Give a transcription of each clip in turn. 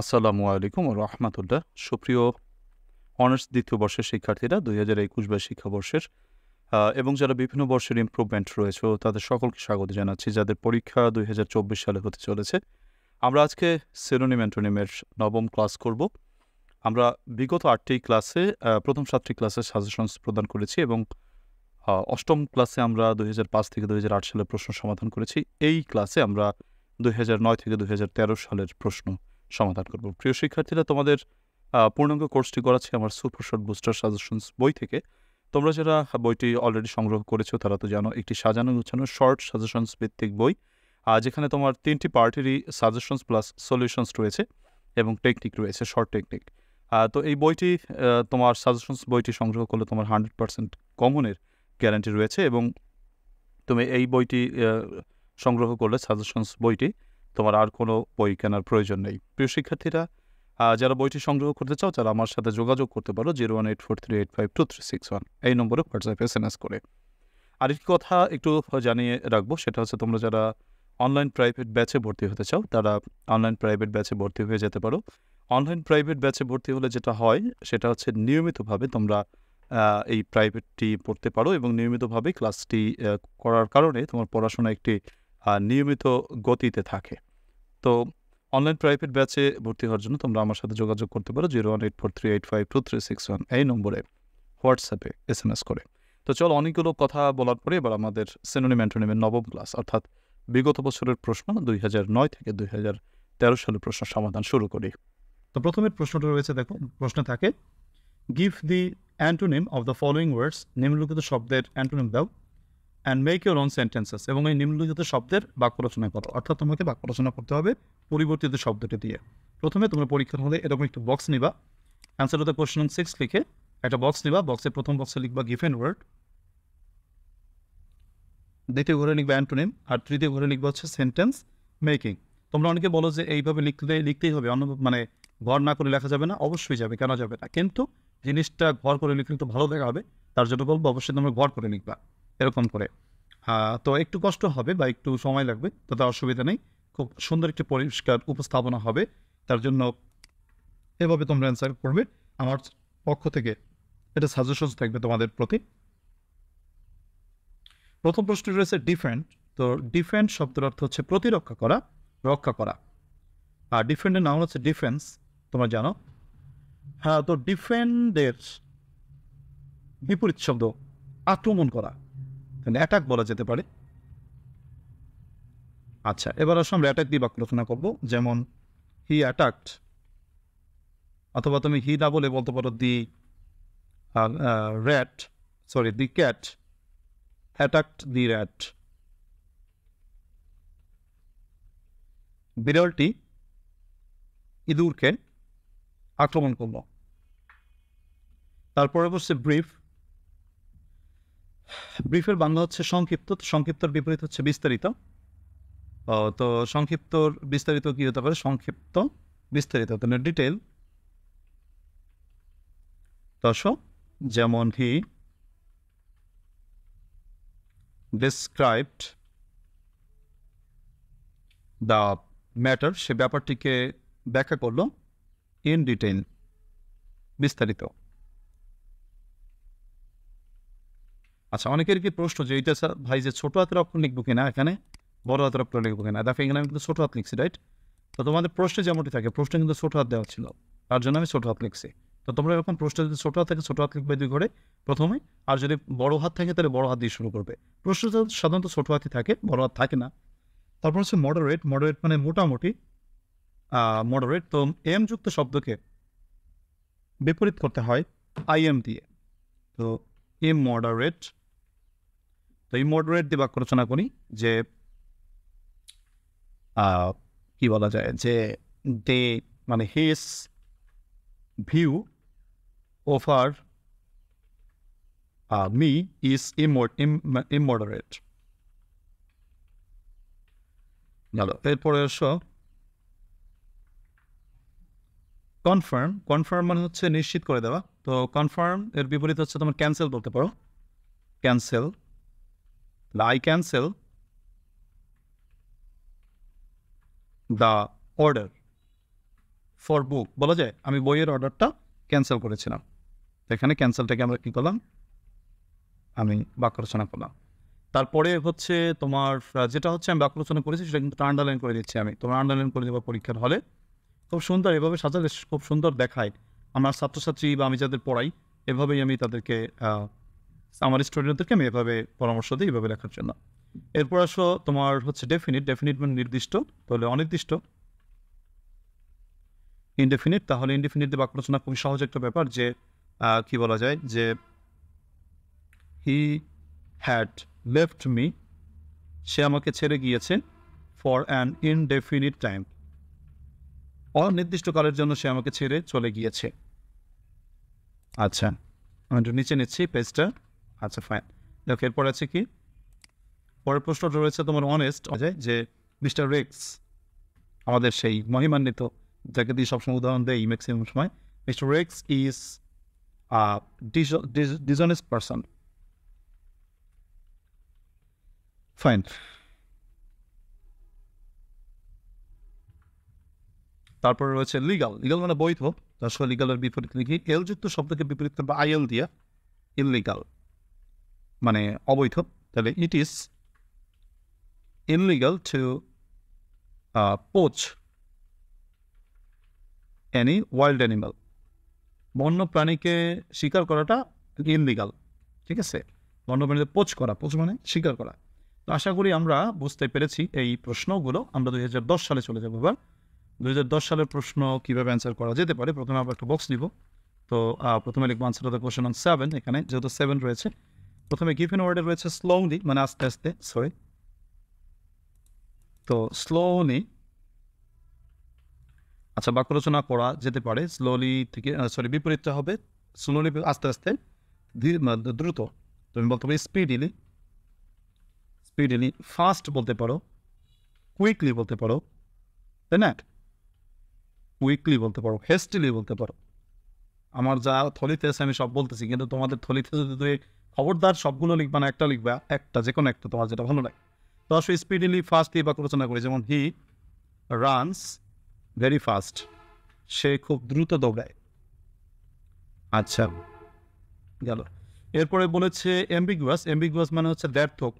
আসসালামু আলাইকুম রহমাতুল্লাহ সুপ্রিয় অনার্স দ্বিতীয় বর্ষের শিক্ষার্থীরা দুই হাজার একুশ বাই শিক্ষাবর্ষের এবং যারা বিভিন্ন বর্ষের ইম্প্রুভমেন্ট রয়েছে তাদের সকলকে স্বাগত জানাচ্ছি যাদের পরীক্ষা দুই সালে হতে চলেছে আমরা আজকে সেরোনিম অ্যান্টোনিমের নবম ক্লাস করব আমরা বিগত আটটি ক্লাসে প্রথম সাতটি ক্লাসে সাজেশনস প্রদান করেছি এবং অষ্টম ক্লাসে আমরা দুই থেকে দুই সালের প্রশ্ন সমাধান করেছি এই ক্লাসে আমরা দুই হাজার নয় থেকে দুই সালের প্রশ্ন সমাধান করব প্রিয় শিক্ষার্থীরা তোমাদের পূর্ণাঙ্গ কোর্সটি করাচ্ছে আমার শর্ট বুস্টার সাজেশনস বই থেকে তোমরা যারা বইটি অলরেডি সংগ্রহ করেছো তারা তো জানো একটি সাজানো গুছানো শর্ট সাজেশনস ভিত্তিক বই আর যেখানে তোমার তিনটি পার্টিরই সাজেশনস প্লাস সলিউশনস রয়েছে এবং টেকনিক রয়েছে শর্ট টেকনিক তো এই বইটি তোমার সাজেশনস বইটি সংগ্রহ করলে তোমার হান্ড্রেড পার্সেন্ট কমনের গ্যারান্টি রয়েছে এবং তুমি এই বইটি সংগ্রহ করলে সাজেশনস বইটি তোমার আর কোনো বই কেনার প্রয়োজন নেই প্রিয় শিক্ষার্থীরা যারা বইটি সংগ্রহ করতে চাও তারা আমার সাথে যোগাযোগ করতে পারো zero one eight four three eight five two three six one এই নম্বরে হোয়াটসঅ্যাপ এস এন এস করে একটি কথা একটু জানিয়ে রাখবো সেটা হচ্ছে তোমরা যারা অনলাইন প্রাইভেট ব্যাচে ভর্তি হতে চাও তারা অনলাইন প্রাইভেট ব্যাচে ভর্তি হয়ে যেতে পারো অনলাইন প্রাইভেট ব্যাচে ভর্তি হলে যেটা হয় সেটা হচ্ছে নিয়মিতভাবে তোমরা এই প্রাইভেটটি পড়তে পারো এবং নিয়মিতভাবে ক্লাসটি করার কারণে তোমার পড়াশোনা একটি নিয়মিত গতিতে থাকে তো অনলাইন প্রাইভেট ব্যাচে ভর্তি হওয়ার জন্য তোমরা আমার সাথে যোগাযোগ করতে পারো zero one eight four three eight five two three six one এই নম্বরে হোয়াটসঅ্যাপে এস এম এস করে তো চল অনেকগুলো কথা বলার পরে এবার আমাদের সেনোনিম অ্যান্টোনিমের নবম ক্লাস অর্থাৎ বিগত বছরের প্রশ্ন দুই হাজার নয় থেকে দুই হাজার তেরো সালের প্রশ্ন সমাধান শুরু করি তো প্রথমের প্রশ্নটা রয়েছে দেখো প্রশ্ন থাকে give the antonym of the following words নিম্নলিখিত শব্দের অ্যান্টোনিম দাও and make your own sentences এবং এই নিম্নলিখিত শব্দের বাক্য রচনা করো অর্থাৎ তোমাকে বাক্য রচনা করতে হবে পরিবর্তিত শব্দটি দিয়ে প্রথমে তোমরা পরীক্ষার হলে এরকম একটু বক্স নিবা answer of the question six লিখে একটা বক্স নিবা বক্সের প্রথম বক্সে লিখবা গিফেন ওয়ার্ড দ্বিতীয় ঘরে লিখবা অ্যান্টোনিম আর তৃতীয় ঘরে লিখবা হচ্ছে সেন্টেন্স মেকিং তোমরা অনেকে বলো যে এইভাবে লিখতে লিখতেই হবে অন্য মানে ঘর না করে লেখা যাবে না অবশ্যই যাবে কেন যাবে না কিন্তু জিনিসটা ঘর করে লিখলে তো ভালো দেখা হবে তার জন্য বলবো অবশ্যই তোমরা ঘর করে লিখবা এরকম করে তো একটু কষ্ট হবে বা একটু সময় লাগবে তাতে অসুবিধা নেই খুব সুন্দর একটি পরিষ্কার উপস্থাপনা হবে তার জন্য এভাবে তোমরা অ্যান্সার করবে আমার পক্ষ থেকে এটা সাজেশন থাকবে তোমাদের প্রতি প্রথম প্রশ্ন রয়েছে ডিফেন্ড তো ডিফেন্ড শব্দের অর্থ হচ্ছে প্রতিরক্ষা করা রক্ষা করা আর ডিফেন্ডের নাম হচ্ছে ডিফেন্স তোমরা জানো হ্যাঁ তো ডিফেন্ডের বিপরীত শব্দ আক্রমণ করা অ্যাটাক বলা যেতে পারে আচ্ছা এবার আসলে আমরা অ্যাটাক দিয়ে বাক্য রচনা করবো যেমন হি অ্যাটাক্ট অথবা তুমি হি না বলে বলতে পারো the rat sorry the cat attacked the rat বিড়ালটি ইঁদুরকে আক্রমণ করল তারপরে বসছে ব্রিফ ব্রিফের বাংলা হচ্ছে সংক্ষিপ্ত সংক্ষিপ্তর বিপরীত হচ্ছে বিস্তারিত তো সংক্ষিপ্তর বিস্তারিত কী হতে পারে সংক্ষিপ্ত বিস্তারিত তাহলে ডিটেল দর্শক যেমন হি ডিসক্রাইবড দ্য ম্যাটার সে ব্যাপারটিকে ব্যাখ্যা করল ইন ডিটেইল বিস্তারিত আচ্ছা অনেকের কি প্রশ্ন যে এইটা স্যার ভাই যে ছোটো হাতের অক্ষর লিখবো কিনা এখানে বড় হাতের অক্ষর লিখবো কিনা দেখো এখানে আমি কিন্তু ছোটো হাত লিখছি রাইট তো তোমাদের প্রশ্নে যেমনটি থাকে প্রশ্নে কিন্তু ছোটো হাত দেওয়া ছিল তার জন্য আমি ছোটো হাত লিখছি তো তোমরা এখন প্রশ্ন যদি ছোটো হাত থাকে ছোটো হাত লিখবে দুই ঘরে প্রথমে আর যদি বড় হাত থাকে তাহলে বড় হাত দিয়ে শুরু করবে প্রশ্ন সাধারণত ছোটো হাতই থাকে বড় হাত থাকে না তারপর হচ্ছে মডারেট মডারেট মানে মোটামুটি মডারেট তো এম যুক্ত শব্দকে বিপরীত করতে হয় আই এম দিয়ে তো এম মডারেট তো এই মডরেট দিয়ে বাক্য রচনা করি যে কি বলা যায় যে দে মানে his view over me is immoderate ভালো এরপরে এসো কনফার্ম কনফার্ম মানে হচ্ছে নিশ্চিত করে দেওয়া তো কনফার্ম এর বিপরীত হচ্ছে তোমার ক্যান্সেল বলতে পারো cancel I cancel the order for book বলা যায় আমি বইয়ের অর্ডারটা ক্যান্সেল করেছিলাম এখানে ক্যান্সেলটাকে আমরা কী করলাম আমি বাক্য রচনা করলাম তারপরে হচ্ছে তোমার যেটা হচ্ছে আমি বাক্য রচনা করেছি সেটা কিন্তু আন্ডারলাইন করে দিচ্ছি আমি তোমার আন্ডারলাইন করে দেবো পরীক্ষার হলে খুব সুন্দর এভাবে সাজালে খুব সুন্দর দেখায় আমার ছাত্রছাত্রী বা আমি যাদের পড়াই এভাবেই আমি তাদেরকে আমার স্টুডেন্টদেরকে আমি এভাবে পরামর্শ দিই এভাবে লেখার জন্য এরপর আসো তোমার হচ্ছে ডেফিনিট ডেফিনিট মানে নির্দিষ্ট তাহলে অনির্দিষ্ট ইনডেফিনিট তাহলে ইনডেফিনিট বাক্য রচনা খুবই সহজ একটা ব্যাপার যে কি বলা যায় যে হি হ্যাড লেফট মি সে আমাকে ছেড়ে গিয়েছে ফর অ্যান ইনডেফিনিট টাইম অনির্দিষ্ট কালের জন্য সে আমাকে ছেড়ে চলে গিয়েছে আচ্ছা আমি নিচে নিচ্ছি পেজটা আচ্ছা ফাইন দেখো এরপর আছে কি পরের প্রশ্নটা রয়েছে তোমার অনেস্ট যে মিস্টার রেক্স আমাদের সেই মহিমান্বিত যাকে দিয়ে সবসময় উদাহরণ দেয় ম্যাক্সিমাম সময় mister Rex is dishonest person fine তারপরে রয়েছে লিগাল লিগাল মানে বৈধ তার সঙ্গে লিগালের বিপরীত লিখি এলযুক্ত শব্দকে বিপরীত করবে আইএল দিয়ে ইনলিগাল মানে অবৈধ তাহলে it is illegal to poach any wild animal বন্য প্রাণীকে শিকার করাটা ইনলিগাল ঠিক আছে বন্য প্রাণীতে পোচ করা পোচ মানে শিকার করা তো আশা করি আমরা বুঝতে পেরেছি এই প্রশ্নগুলো আমরা দুই সালে চলে যাবো এবার দুই সালের প্রশ্ন কীভাবে অ্যান্সার করা যেতে পারে প্রথমে আমরা একটা বক্স নিব তো প্রথমে লিখবো answer of the question on seven এখানে যেহেতু সেভেন রয়েছে প্রথমে গিভেন ওয়ার্ডে রয়েছে স্লোলি মানে আস্তে আস্তে সরি তো স্লোলি আচ্ছা বাক্য রচনা করা যেতে পারে স্লোলি থেকে সরি বিপরীতটা হবে স্লোলি আস্তে আস্তে দ্রুত তুমি বলতে পারি স্পিডিলি স্পিডিলি ফাস্ট বলতে পারো কুইকলি বলতে পারো তাই না কুইকলি বলতে পারো হেস্টিলি বলতে পারো আমার যা থলিতে আছে আমি সব বলতেছি কিন্তু তোমাদের থলিতে যদি তুই খবরদার সবগুলো লিখবা মানে না একটা লিখবা একটা যে কোনো একটা তোমার যেটা ভালো লাগে তো আসলে স্পিডিলি ফাস্ট দিয়ে বাক্য রচনা করি যেমন হি রানস ভেরি ফাস্ট সে খুব দ্রুত দৌড়ায় আচ্ছা গেল এরপরে বলেছে অ্যাম্বিগুয়াস অ্যাম্বিগুয়াস মানে হচ্ছে দ্যার্থক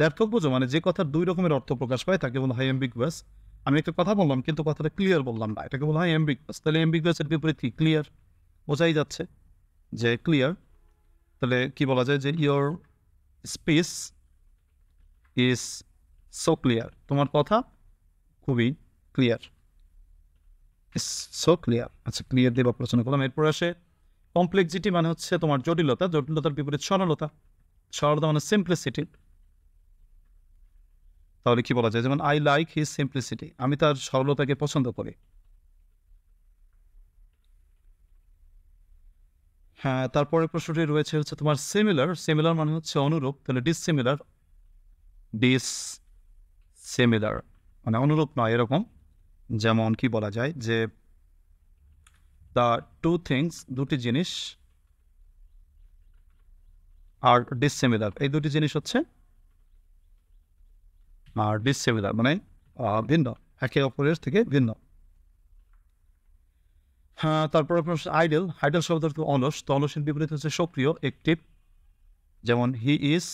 দ্যার্থক বোঝো মানে যে কথার দুই রকমের অর্থ প্রকাশ পায় তাকে বলা হয় অ্যাম্বিগুয়াস আমি একটা কথা বললাম কিন্তু কথাটা ক্লিয়ার বললাম না এটাকে বলা হয় অ্যাম্বিগুয়াস তাহলে অ্যাম্বিগুয়াসের বিপরীত কি ক্লিয়ার বোঝাই যাচ্ছে যে ক্লিয়ার তাহলে কি বলা যায় যে your speech is so clear তোমার কথা খুবই ক্লিয়ার সো ক্লিয়ার আচ্ছা ক্লিয়ার দিয়ে প্রশ্ন করলাম এরপর আসে কমপ্লেক্সিটি মানে হচ্ছে তোমার জটিলতা জটিলতার বিপরীত সরলতা সরলতা মানে সিম্পলিসিটি তাহলে কি বলা যায় যেমন আই লাইক হিজ সিম্পলিসিটি আমি তার সরলতাকে পছন্দ করি হ্যাঁ তারপরে প্রশ্নটি রয়েছে হচ্ছে তোমার সিমিলার সিমিলার মানে হচ্ছে অনুরূপ তাহলে ডিসিমিলার ডিস সিমিলার মানে অনুরূপ নয় এরকম যেমন কি বলা যায় যে দ্য টু থিংস দুটি জিনিস আর ডিসিমিলার এই দুটি জিনিস হচ্ছে আর ডিসিমিলার মানে ভিন্ন একে অপরের থেকে ভিন্ন হ্যাঁ তারপর আপনার আইডল আইডল শব্দ অর্থ অলস তো অলসের বিপরীত হচ্ছে সক্রিয় অ্যাক্টিভ যেমন he is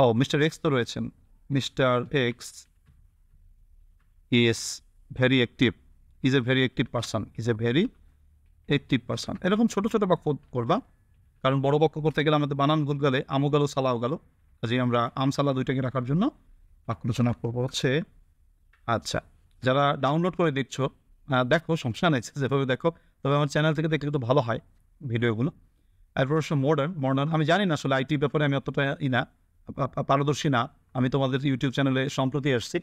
oh mister X তো রয়েছেন mister X is very active is a very active person is a very active person এরকম ছোটো ছোটো বাক্য করবা কারণ বড় বাক্য করতে গেলে আমাদের বানান ভুল গেলে আমও গেল সালাও গেল কাজে আমরা আম সালা দুইটাকে রাখার জন্য বাক্য রচনা করবো হচ্ছে আচ্ছা যারা ডাউনলোড করে দেখছো দেখো সমস্যা নেই যেভাবে দেখো তবে আমার চ্যানেল থেকে দেখলে কিন্তু ভালো হয় ভিডিওগুলো এরপর হচ্ছে মডার্ন মডার্ন আমি জানি না আসলে আইটি ব্যাপারে আমি অতটা ই না পারদর্শী না আমি তোমাদের ইউটিউব চ্যানেলে সম্প্রতি আসছি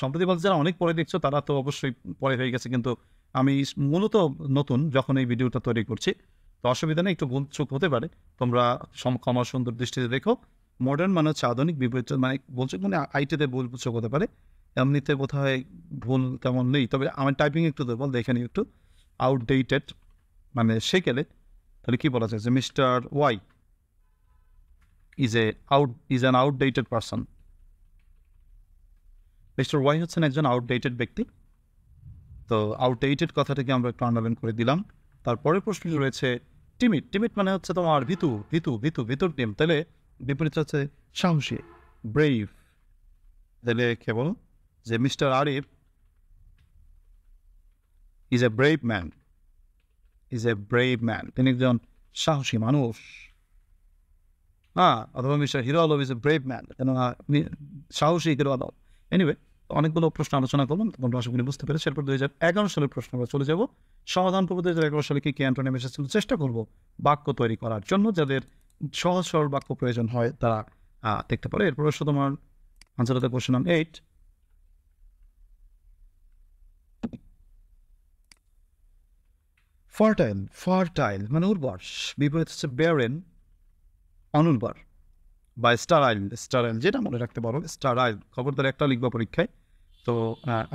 সম্প্রতি বলতে যারা অনেক পরে দেখছো তারা তো অবশ্যই পরে হয়ে গেছে কিন্তু আমি মূলত নতুন যখন এই ভিডিওটা তৈরি করছি তো অসুবিধা নেই একটু চোখ হতে পারে তোমরা ক্ষমা সুন্দর দৃষ্টিতে দেখো মডার্ন মানে হচ্ছে আধুনিক বিপরীত মানে বলছো মানে আইটিতে ভুল হতে পারে এমনিতে কোথায় ভুল তেমন নেই তবে আমি টাইপিং একটু দেবো দেখে নিই একটু আউটডেটেড মানে সে গেলে তাহলে কী বলা যায় যে mister Y is a out is an outdated person mister Y হচ্ছেন একজন আউটডেটেড ব্যক্তি তো আউটডেটেড কথাটাকে আমরা একটু আন্ডারলাইন করে দিলাম তারপরে প্রশ্ন রয়েছে টিমিট টিমিট মানে হচ্ছে তোমার ভিতু ভিতু ভিতু ভিতুর টিম তাহলে বিপরীত হচ্ছে সাহসী ব্রেভ তাহলে কেবল যে mister Arif is a brave man is a brave man তিনি একজন সাহসী মানুষ হ্যাঁ অথবা mister Hero Alam is a brave man কেননা সাহসী হিরো আলম এনিওয়ে অনেকগুলো প্রশ্ন আলোচনা করলাম তখন আশা বুঝতে পেরেছি এরপর দুই হাজার এগারো সালের প্রশ্ন আমরা চলে যাব সমাধান পূর্ব দুই হাজার এগারো সালে কি কি অ্যান্টোনিম এসেছিল চেষ্টা করব বাক্য তৈরি করার জন্য যাদের সহজ সরল বাক্য প্রয়োজন হয় তারা দেখতে পারে এরপর তোমার আনসার অফ দ্য কোয়েশ্চন নাম এইট ফার্টাইল ফার্টাইল মানে উর্বর বিপরীত হচ্ছে বেরেন অনুর্বর বা স্টারাইল স্টারাইল যেটা মনে রাখতে পারো স্টারাইল খবরদার একটা লিখবা পরীক্ষায় তো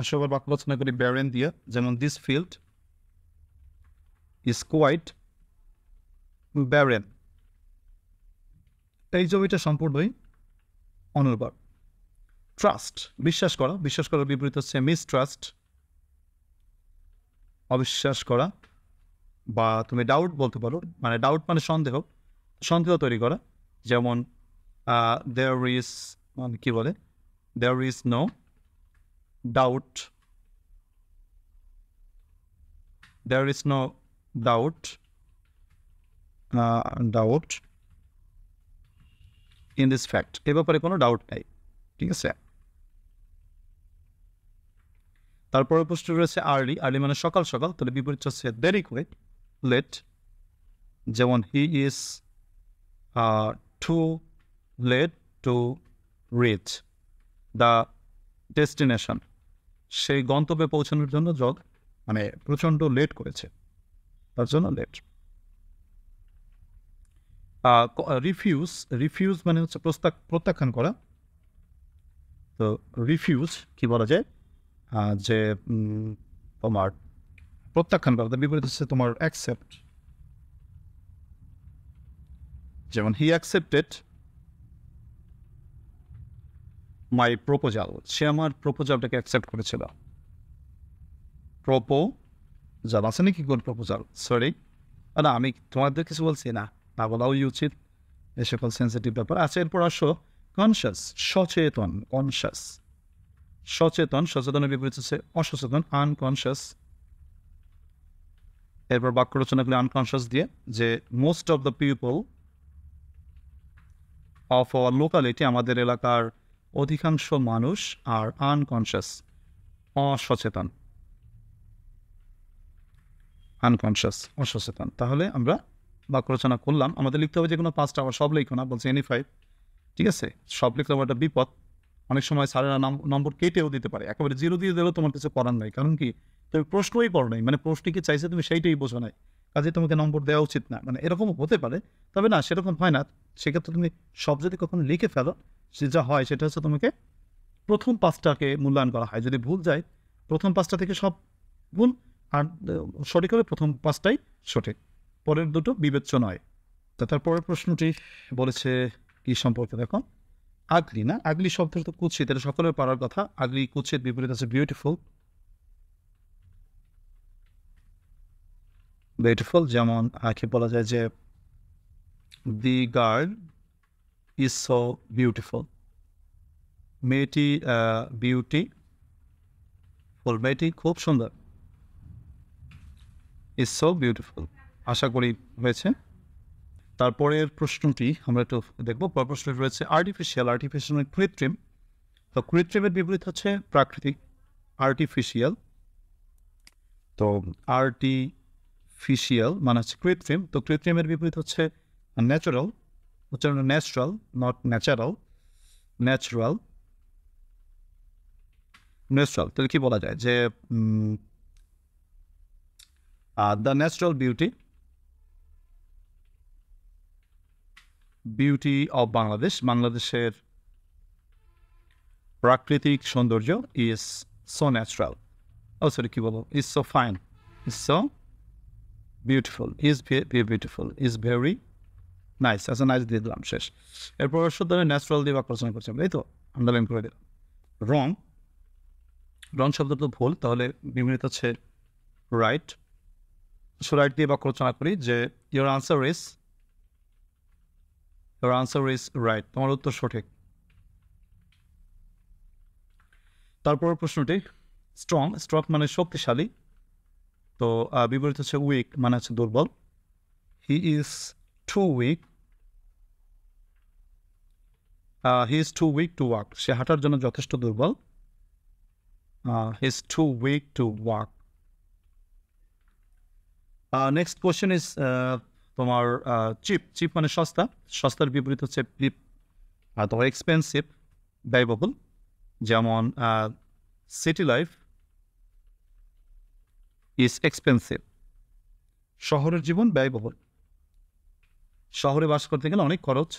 আসবার বাক্য রচনা করি বেরেন দিয়ে যেমন this field is quite barren এই জমিটা সম্পূর্ণই অনুর্বর ট্রাস্ট বিশ্বাস করা বিশ্বাস করার বিপরীত হচ্ছে মিস ট্রাস্ট অবিশ্বাস করা বা তুমি ডাউট বলতে পারো মানে ডাউট মানে সন্দেহ সন্দেহ তৈরি করা যেমন দেয়ার ইজ মানে কী বলে there is no doubt there is no doubt doubt in this fact এ ব্যাপারে কোনো ডাউট নাই ঠিক আছে তারপরে প্রশ্ন রয়েছে আর্লি আর্লি মানে সকাল সকাল তাহলে বিপরীত হচ্ছে দেরি করে লেট যেমন he is too late to reach the destination সেই গন্তব্যে পৌঁছানোর জন্য জগ মানে প্রচণ্ড লেট করেছে তার জন্য লেট রিফিউজ রিফিউজ মানে হচ্ছে প্রস্তাব প্রত্যাখ্যান করা তো রিফিউজ কি বলা যায় যে তোমার প্রত্যাখ্যান করা তার বিপরীত হচ্ছে তোমার অ্যাকসেপ্ট যেমন হি অ্যাকসেপ্টেড মাই প্রোপোজাল সে আমার প্রোপোজালটাকে অ্যাকসেপ্ট করেছিল প্রোপো জাল আছে নাকি কোন প্রোপোজাল সরি না আমি তোমাদের কিছু বলছি না না বলাওই উচিত এ সকল সেন্সিটিভ ব্যাপার আছে এরপর আসো কনসিয়াস সচেতন কনসিয়াস সচেতন সচেতনের বিপরীত হচ্ছে অসচেতন আনকনসিয়াস এরপর বাক্য রচনা করলে আনকনশিয়াস দিয়ে যে most of the people of our locality আমাদের এলাকার অধিকাংশ মানুষ আর আনকনশিয়াস অসচেতন আনকনশিয়াস অসচেতন তাহলে আমরা বাক্য রচনা করলাম আমাদের লিখতে হবে যে কোনো পাঁচটা আবার সব লিখো না বলছে এনি ফাইভ ঠিক আছে সব লিখতে হবে একটা বিপদ অনেক সময় স্যারেরা নম্বর কেটেও দিতে পারে একেবারে জিরো দিয়ে দিলেও তোমার কিছু করার নাই কারণ কি তুমি প্রশ্নই করো নাই মানে প্রশ্ন কি চাইছে তুমি সেইটাই বোঝো নাই কাজে তোমাকে নম্বর দেওয়া উচিত না মানে এরকম হতে পারে তবে না সেরকম হয় না সেক্ষেত্রে তুমি সব যদি কখনো লিখে ফেলো সে যা হয় সেটা হচ্ছে তোমাকে প্রথম পাঁচটাকে মূল্যায়ন করা হয় যদি ভুল যায় প্রথম পাঁচটা থেকে সব ভুল আর সঠিক হলে প্রথম পাঁচটাই সঠিক পরের দুটো বিবেচ্য নয় তা তারপরের প্রশ্নটি বলেছে কি সম্পর্কে দেখো আগলি না আগলি শব্দ তো কুচ্ছিত এটা সকলের পারার কথা আগলি কুৎসিত বিপরীত আছে বিউটিফুল বিউটিফুল যেমন আঁকে বলা যায় যে the girl is so beautiful মেয়েটি বিউটি ফুল মেয়েটি খুব সুন্দর ইজ সো বিউটিফুল আশা করি হয়েছে তারপরের প্রশ্নটি আমরা একটু দেখবো প্রশ্নটি রয়েছে আর্টিফিশিয়াল মানে আর্টিফিশিয়াল কৃত্রিম তো কৃত্রিমের বিপরীত হচ্ছে প্রাকৃতিক আর্টিফিশিয়াল তো আর্টিফিশিয়াল মানে হচ্ছে কৃত্রিম তো কৃত্রিমের বিপরীত হচ্ছে ন্যাচারাল উচ্চারণ natural not natural natural natural তাহলে কি বলা যায় যে the natural beauty beauty of Bangladesh বাংলাদেশের প্রাকৃতিক সৌন্দর্য is so natural oh sorry কী বলবো is so fine is so beautiful is beautiful is very nice আচ্ছা নাইস দিয়ে দিলাম শেষ এরপর শুধু আমি ন্যাচারাল দিয়ে বাক্যরচনা করছিলাম এই তো আন্ডারলাইন করে দিলাম রং রং শব্দ তো ভুল তাহলে বিবৃত হচ্ছে রাইট সো রাইট দিয়ে বাক্য রচনা করি যে your answer is your answer is right তোমার উত্তর সঠিক তারপর প্রশ্নটি স্ট্রং স্ট্রং মানে শক্তিশালী তো বিপরীত হচ্ছে উইক মানে হচ্ছে দুর্বল he is too weak he is too weak to walk সে হাঁটার জন্য যথেষ্ট দুর্বল he is too weak to walk next question is তোমার চিপ চিপ মানে সস্তা সস্তার বিপরীত হচ্ছে প্রিপ তোমার এক্সপেন্সিভ ব্যয়বহুল যেমন সিটি লাইফ ইজ এক্সপেন্সিভ শহরের জীবন ব্যয়বহুল শহরে বাস করতে গেলে অনেক খরচ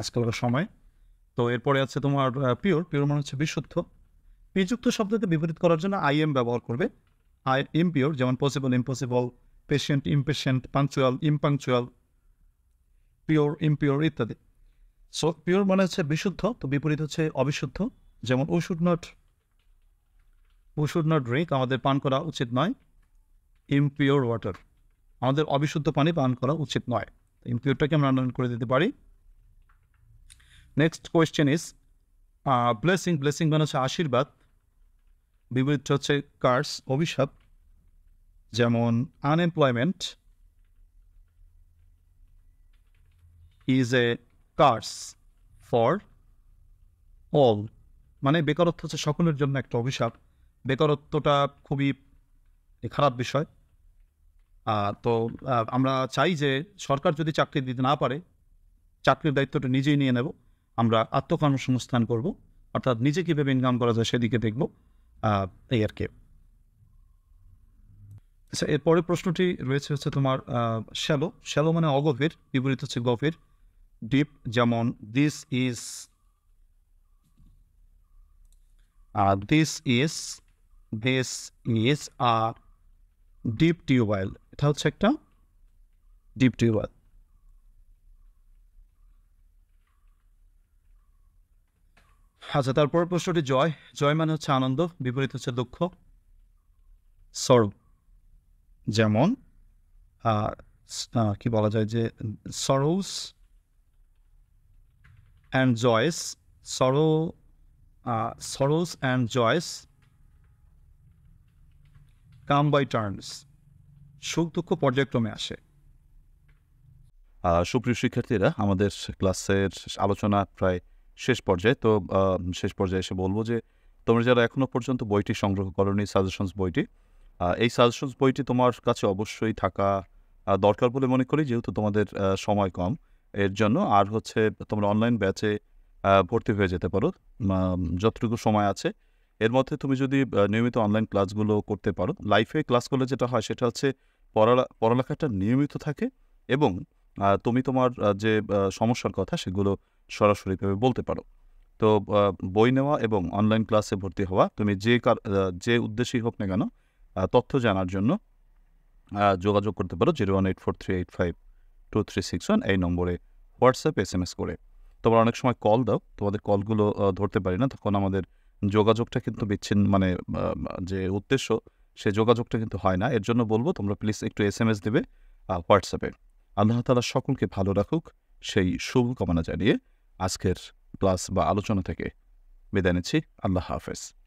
আজকালকার সময় তো এরপরে আছে তোমার পিওর পিওর মানে হচ্ছে বিশুদ্ধ বিযুক্ত শব্দকে বিপরীত করার জন্য আই এম ব্যবহার করবে আই এম পিওর যেমন possible impossible patient impatient punctual, impunctual, pure impure ইত্যাদি সো পিওর মানে হচ্ছে বিশুদ্ধ তো বিপরীত হচ্ছে অবিশুদ্ধ যেমন we should not we should not drink আমাদের পান করা উচিত নয় ইমপিওর ওয়াটার আমাদের অবিশুদ্ধ পানি পান করা উচিত নয় ইমপিওরটাকে আমরা আন্দোলন করে দিতে পারি next question is blessing blessing মানে হচ্ছে আশীর্বাদ বিপরীত হচ্ছে কার্স অভিশাপ যেমন unemployment is a curse for all মানে বেকারত্ব হচ্ছে সকলের জন্য একটা অভিশাপ বেকারত্বটা খুবই খারাপ বিষয় তো আমরা চাই যে সরকার যদি চাকরি দিতে না পারে চাকরির দায়িত্বটা নিজেই নিয়ে নেব আমরা আত্মকর্মসংস্থান করব অর্থাৎ নিজে কীভাবে ইনকাম করা যায় সেদিকে দেখব এই আর কি আচ্ছা এরপরে প্রশ্নটি রয়েছে হচ্ছে তোমার শ্যালো শ্যালো মানে অগভীর বিপরীত হচ্ছে গভীর ডিপ যেমন this is this is this is a deep tubewell এটা হচ্ছে একটা ডিপ টিউবওয়েল আচ্ছা তারপর প্রশ্নটি জয় জয় মানে হচ্ছে আনন্দ বিপরীত হচ্ছে দুঃখ স্বরূপ যেমন কি বলা যায় যে sorrows and joys sorrow sorrows and joys come by turns সুখ দুঃখ পর্যায়ক্রমে আসে সুপ্রিয় শিক্ষার্থীরা আমাদের ক্লাসের আলোচনা প্রায় শেষ পর্যায়ে তো শেষ পর্যায়ে এসে বলবো যে তোমরা যারা এখনও পর্যন্ত বইটি সংগ্রহ করনি সাজেশনস বইটি এই সাজেশনস বইটি তোমার কাছে অবশ্যই থাকা দরকার বলে মনে করি যেহেতু তোমাদের সময় কম এর জন্য আর হচ্ছে তোমরা অনলাইন ব্যাচে ভর্তি হয়ে যেতে পারো যতটুকু সময় আছে এর মধ্যে তুমি যদি নিয়মিত অনলাইন ক্লাসগুলো করতে পারো লাইফে ক্লাস করলে যেটা হয় সেটা হচ্ছে পড়া পড়ালেখাটা নিয়মিত থাকে এবং তুমি তোমার যে সমস্যার কথা সেগুলো সরাসরিভাবে বলতে পারো তো বই নেওয়া এবং অনলাইন ক্লাসে ভর্তি হওয়া তুমি যে যে উদ্দেশ্যেই হোক না কেন তথ্য জানার জন্য যোগাযোগ করতে পারো zero one eight four three eight five two three six one এই নম্বরে হোয়াটসঅ্যাপ এস এম এস করে তোমরা অনেক সময় কল দাও তোমাদের কলগুলো ধরতে পারি না তখন আমাদের যোগাযোগটা কিন্তু বিচ্ছিন্ন মানে যে উদ্দেশ্য সে যোগাযোগটা কিন্তু হয় না এর জন্য বলবো তোমরা প্লিজ একটু এস এম এস দেবে হোয়াটসঅ্যাপে আল্লাহ তালা সকলকে ভালো রাখুক সেই শুভকামনা জানিয়ে আজকের ক্লাস বা আলোচনা থেকে বিদায় নিচ্ছি আল্লাহ হাফেজ